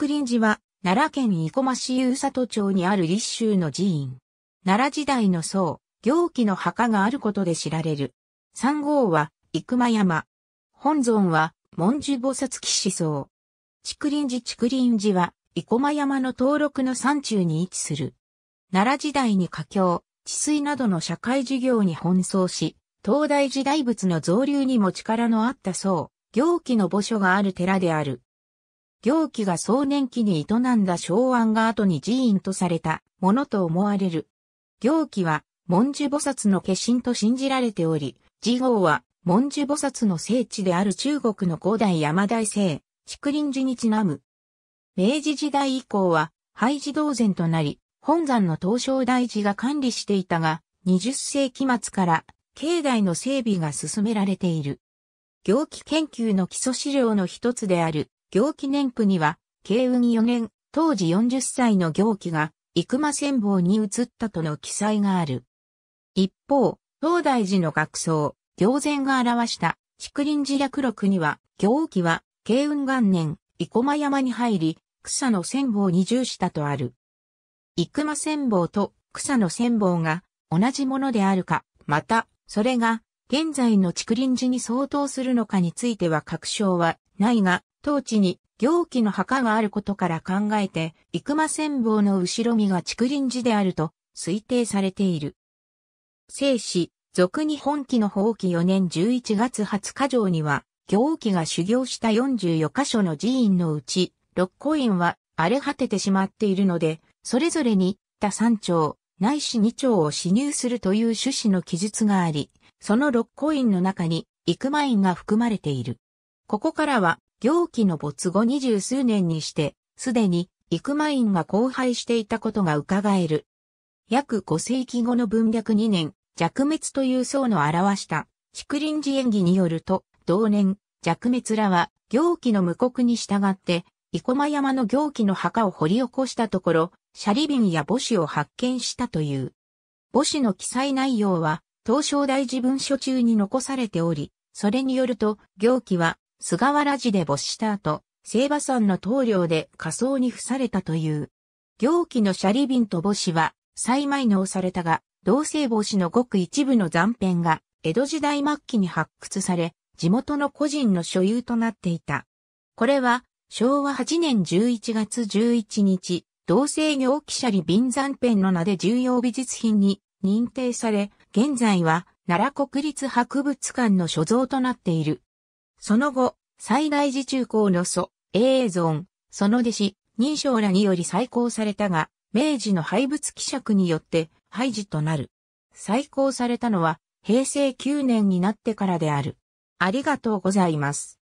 ク林寺は、奈良県生駒市佐里町にある立州の寺院。奈良時代の僧、行基の墓があることで知られる。三号は、生駒山。本尊は、文殊菩薩騎士僧。竹林寺竹林寺は、生駒山の登録の山中に位置する。奈良時代に佳境、治水などの社会事業に奔走し、東大時代物の造流にも力のあった僧、行基の墓所がある寺である。行基が壮年期に営んだ昭安が後に寺院とされたものと思われる。行基は文殊菩薩の化身と信じられており、次号は文殊菩薩の聖地である中国の古代山大聖、竹林寺にちなむ。明治時代以降は廃寺同然となり、本山の東照大寺が管理していたが、20世紀末から境内の整備が進められている。行基研究の基礎資料の一つである行記年譜には、慶雲4年、当時40歳の行記が、生間戦法に移ったとの記載がある。一方、東大寺の学僧、行前が表した、竹林寺略録には、行記は、慶雲元年、生駒山に入り、草の千坊に従したとある。生間千坊と草の千坊が同じものであるか、また、それが現在の竹林寺に相当するのかについては確証はないが、当地に行基の墓があることから考えて、生間千望の後ろ身が竹林寺であると推定されている。聖史、俗に本記の法記4年11月20日上には、行基が修行した44箇所の寺院のうち、6個院は荒れ果ててしまっているので、それぞれに、他3丁、内いし2丁を支入するという趣旨の記述があり、その6個院の中に、幾万院が含まれている。ここからは、行基の没後二十数年にして、すでに、幾万院が荒廃していたことが伺える。約五世紀後の文略二年、弱滅という層の表した、竹林寺演技によると、同年、弱滅らは、行基の無国に従って、生駒山の行基の墓を掘り起こしたところ、シャリビンや母子を発見したという。母子の記載内容は、東照大寺文書中に残されており、それによると、行基は菅原寺で没した後、聖馬山の棟梁で火葬に付されたという。行基のシャリビンと母子は再埋納されたが、同性母子のごく一部の残片が江戸時代末期に発掘され、地元の個人の所有となっていた。これは昭和8年11月11日、同性行記ャリ瓶ン残片の名で重要美術品に認定され、現在は奈良国立博物館の所蔵となっている。その後、最大寺中高の祖、永存、その弟子、認証らにより再興されたが、明治の廃仏希釈によって、廃寺となる。再興されたのは、平成9年になってからである。ありがとうございます。